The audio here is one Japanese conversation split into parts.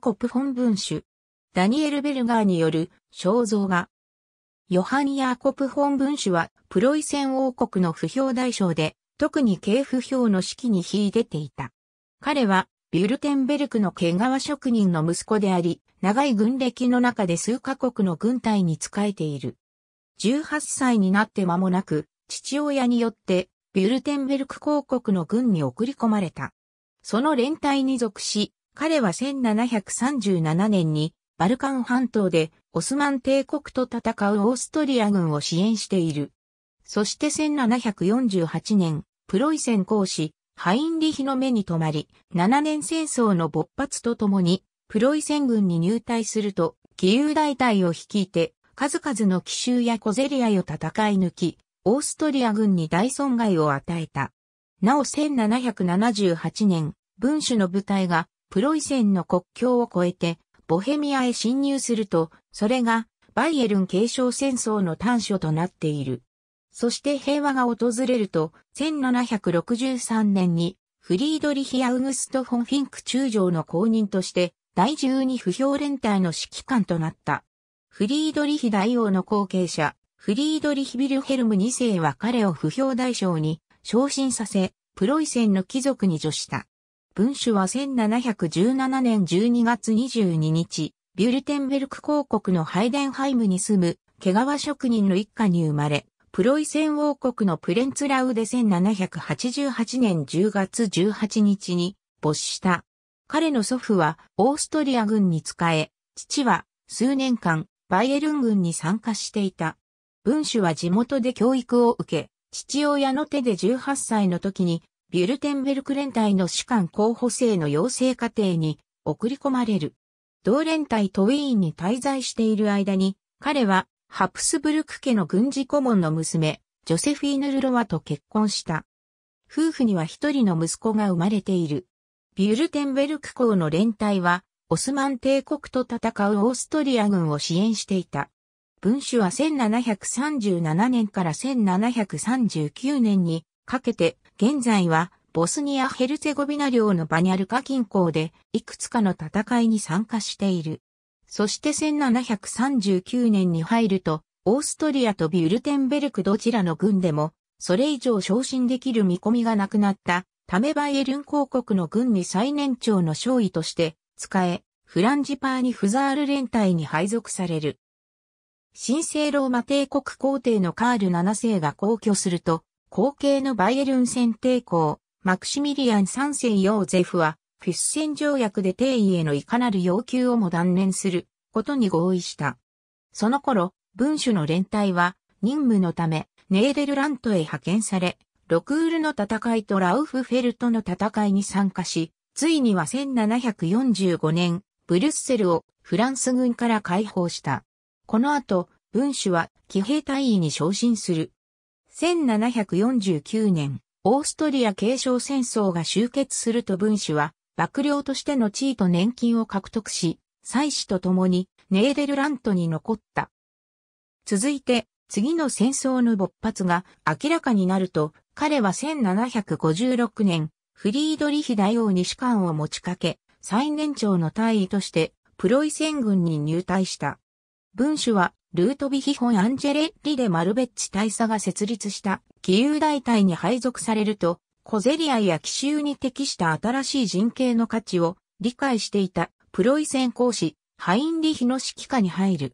コプ本文書。ダニエル・ベルガーによる肖像画。ヨハン・ヤーコプ本文書はプロイセン王国の不評大将で、特に系不評の指揮に秀でていた。彼はビュルテンベルクの毛皮職人の息子であり、長い軍歴の中で数カ国の軍隊に仕えている。18歳になって間もなく、父親によってビュルテンベルク公国の軍に送り込まれた。その連隊に属し、彼は1737年にバルカン半島でオスマン帝国と戦うオーストリア軍を支援している。そして1748年、プロイセン公使、ハインリヒの目に留まり、7年戦争の勃発とともに、プロイセン軍に入隊すると、義勇大隊を率いて、数々の奇襲や小競り合いを戦い抜き、オーストリア軍に大損害を与えた。なお1778年、文種の部隊がプロイセンの国境を越えて、ボヘミアへ侵入すると、それが、バイエルン継承戦争の端緒となっている。そして平和が訪れると、1763年に、フリードリヒ・アウグスト・フォン・フィンク中将の公認として、第12不評連隊の指揮官となった。フリードリヒ大王の後継者、フリードリヒ・ビルヘルム2世は彼を不評大将に昇進させ、プロイセンの貴族に助した。文書は1717年12月22日、ビュルテンベルク公国のハイデンハイムに住む、毛皮職人の一家に生まれ、プロイセン王国のプレンツラウで1788年10月18日に没した。彼の祖父はオーストリア軍に仕え、父は数年間バイエルン軍に参加していた。文書は地元で教育を受け、父親の手で18歳の時にビュルテンベルク連隊の主官候補生の養成過程に送り込まれる。同連隊トウィーンに滞在している間に、彼はハプスブルク家の軍事顧問の娘、ジョセフィーヌ・ルロワと結婚した。夫婦には一人の息子が生まれている。ビュルテンベルク公の連隊は、オスマン帝国と戦うオーストリア軍を支援していた。文書は1737年から1739年にかけて現在はボスニア・ヘルツェゴビナ領のバニャルカ近郊でいくつかの戦いに参加している。そして1739年に入ると、オーストリアとビュルテンベルクどちらの軍でも、それ以上昇進できる見込みがなくなったためバイエルン公国の軍に最年長の少尉として使え、フランジパーニ・フザール連隊に配属される。神聖ローマ帝国皇帝のカール7世が皇居すると、後継のバイエルン戦抵抗、マクシミリアン三世ヨーゼフは、フィッセン条約で定位へのいかなる要求をも断念することに合意した。その頃、文書の連帯は任務のためネーデルラントへ派遣され、ロクールの戦いとラウフフェルトの戦いに参加し、ついには1745年、ブリュッセルをフランス軍から解放した。この後、文書は騎兵隊員に昇進する。1749年、オーストリア継承戦争が終結すると文子は、幕僚としての地位と年金を獲得し、妻子と共にネーデルラントに残った。続いて、次の戦争の勃発が明らかになると、彼は1756年、フリードリヒ大王に士官を持ちかけ、最年長の大尉として、プロイセン軍に入隊した。文書はルートビヒホン・アンジェレッリでマルベッチ大佐が設立した奇有大隊に配属されると、小競り合いや奇襲に適した新しい人形の価値を理解していたプロイセン公使、ハインリヒの指揮下に入る。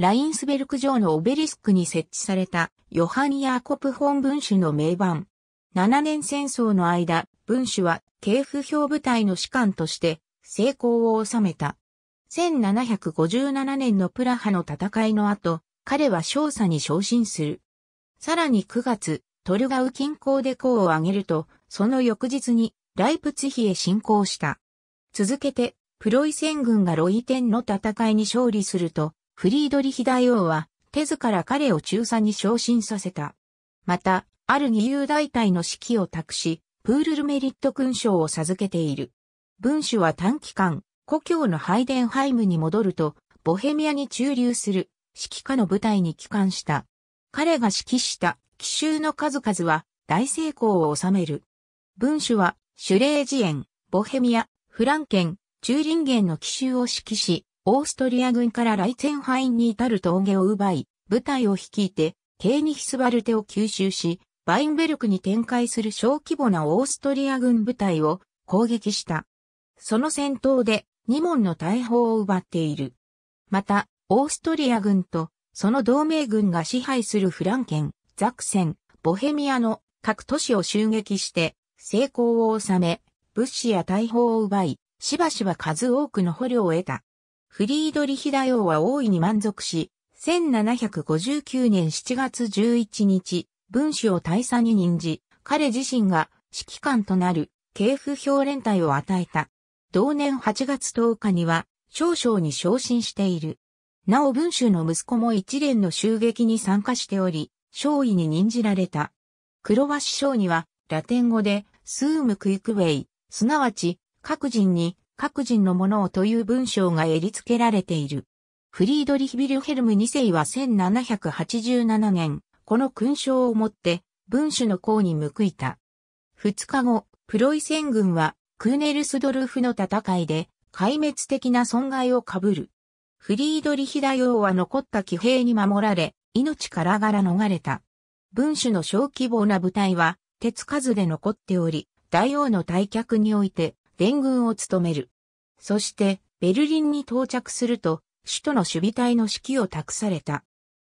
ラインスベルク城のオベリスクに設置されたヨハニ・ヤーコプホン文書の名版。7年戦争の間、文書は、系譜表部隊の士官として成功を収めた。1757年のプラハの戦いの後、彼は少佐に昇進する。さらに9月、トルガウ近郊で功を挙げると、その翌日にライプツヒへ侵攻した。続けて、プロイセン軍がロイテンの戦いに勝利すると、フリードリヒ大王は、手ずから彼を中佐に昇進させた。また、ある義勇大隊の指揮を託し、プールルメリット勲章を授けている。文書は短期間、故郷のハイデンハイムに戻ると、ボヘミアに駐留する指揮下の部隊に帰還した。彼が指揮した奇襲の数々は大成功を収める。文書はシュレージエン、ボヘミア、フランケン、チューリンゲンの奇襲を指揮し、オーストリア軍からライツェンハインに至る峠を奪い、部隊を率いて、ケーニヒスバルテを吸収し、バインベルクに展開する小規模なオーストリア軍部隊を攻撃した。その戦闘で2門の大砲を奪っている。また、オーストリア軍とその同盟軍が支配するフランケン、ザクセン、ボヘミアの各都市を襲撃して成功を収め、物資や大砲を奪い、しばしば数多くの捕虜を得た。フリードリヒ大王は大いに満足し、1759年7月11日、文書を大佐に任じ、彼自身が指揮官となる、系譜表連隊を与えた。同年8月10日には、少将に昇進している。なお文州の息子も一連の襲撃に参加しており、少尉に任じられた。黒師匠には、ラテン語で、スームクイクウェイ、すなわち、各人に、各人のものをという文章がえり付けられている。フリードリヒ・ビルヘルム2世は1787年、この勲章をもって、文書の功に報いた。2日後、プロイセン軍はクーネルスドルフの戦いで壊滅的な損害を被る。フリードリヒ大王は残った騎兵に守られ、命からがら逃れた。文種の小規模な部隊は手つかずで残っており、大王の退却において連軍を務める。そしてベルリンに到着すると、首都の守備隊の指揮を託された。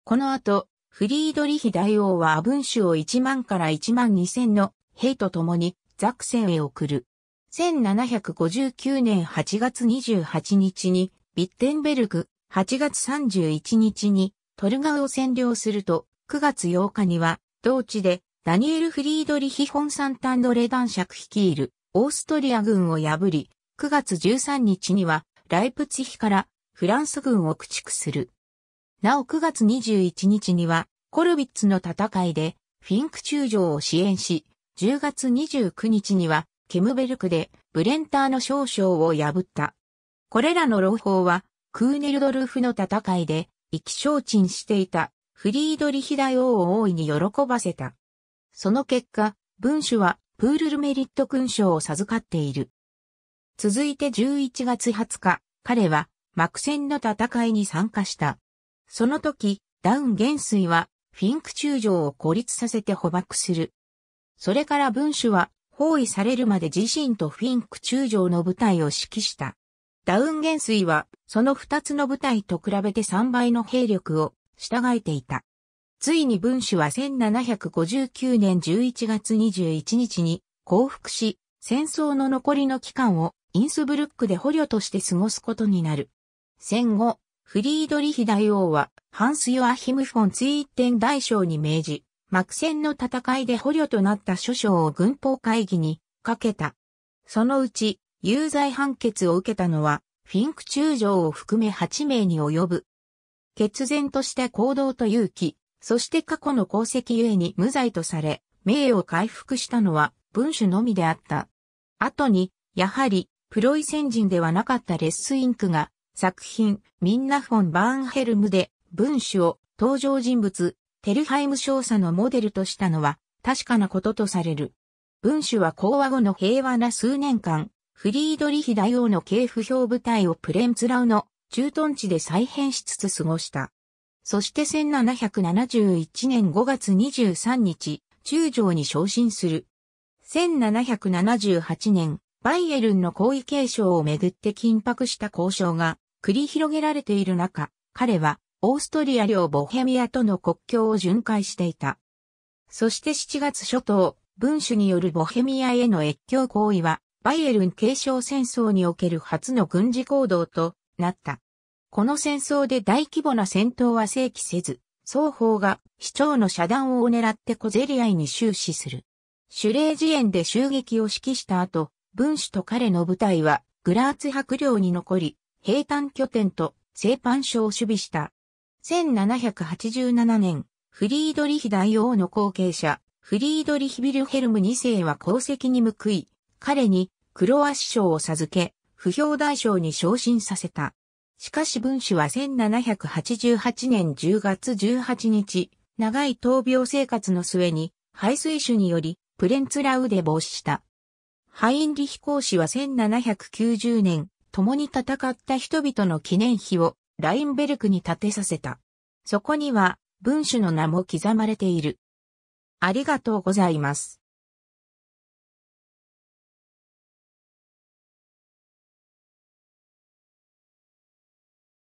この後、フリードリヒ大王は文ブを1万から1万2千の兵と共にザクセンへ送る。1759年8月28日に、ビッテンベルク、8月31日に、トルガウを占領すると、9月8日には、同地で、ダニエル・フリードリヒ・ホン・サンタンドレ男爵率いる、オーストリア軍を破り、9月13日には、ライプツヒからフランス軍を駆逐する。なお9月21日には、コルビッツの戦いで、フィンク中将を支援し、10月29日には、ケムベルクでブレンターの少将を破った。これらの朗報は、クーネルドルフの戦いで、意気消沈していたフリードリヒ大王を大いに喜ばせた。その結果、文書はプールルメリット勲章を授かっている。続いて11月20日、彼は幕戦の戦いに参加した。その時、ダウン元帥はフィンク中将を孤立させて捕獲する。それから文書は包囲されるまで自身とフィンク中将の部隊を指揮した。ダウン元帥は、その二つの部隊と比べて三倍の兵力を従えていた。ついに文主は1759年11月21日に降伏し、戦争の残りの期間をインスブルックで捕虜として過ごすことになる。戦後、フリードリヒ大王は、ハンス・ヨアヒム・フォン・ツイーテン大将に命じ、幕戦の戦いで捕虜となった諸将を軍法会議にかけた。そのうち、有罪判決を受けたのは、フィンク中将を含め8名に及ぶ。決然とした行動と勇気、そして過去の功績ゆえに無罪とされ、名誉を回復したのは文書のみであった。後に、やはり、プロイセン人ではなかったレッスインクが、作品、ミンナフォン・バーンヘルムで、文書を登場人物、テルハイム少佐のモデルとしたのは、確かなこととされる。文書は講和後の平和な数年間、フリードリヒ大王の系譜表部隊をプレンツラウの駐屯地で再編しつつ過ごした。そして1771年5月23日、中将に昇進する。1778年、バイエルンの皇位継承をめぐって緊迫した交渉が繰り広げられている中、彼はオーストリア領ボヘミアとの国境を巡回していた。そして7月初頭、文書によるボヘミアへの越境行為は、バイエルン継承戦争における初の軍事行動となった。この戦争で大規模な戦闘は正規せず、双方が市長の遮断を狙って小競り合いに終始する。シュレージで襲撃を指揮した後、文主と彼の部隊はグラーツ白領に残り、平坦拠点と製パン所を守備した。1787年、フリードリヒ大王の後継者、フリードリヒ・ビルヘルム2世は功績に報い、彼にクロアシ賞を授け、不評大賞に昇進させた。しかし文氏は1788年10月18日、長い闘病生活の末に、排水種により、プレンツラウで防止した。ハインリヒ公使は1790年、共に戦った人々の記念碑をラインベルクに建てさせた。そこには、文書の名も刻まれている。ありがとうございます。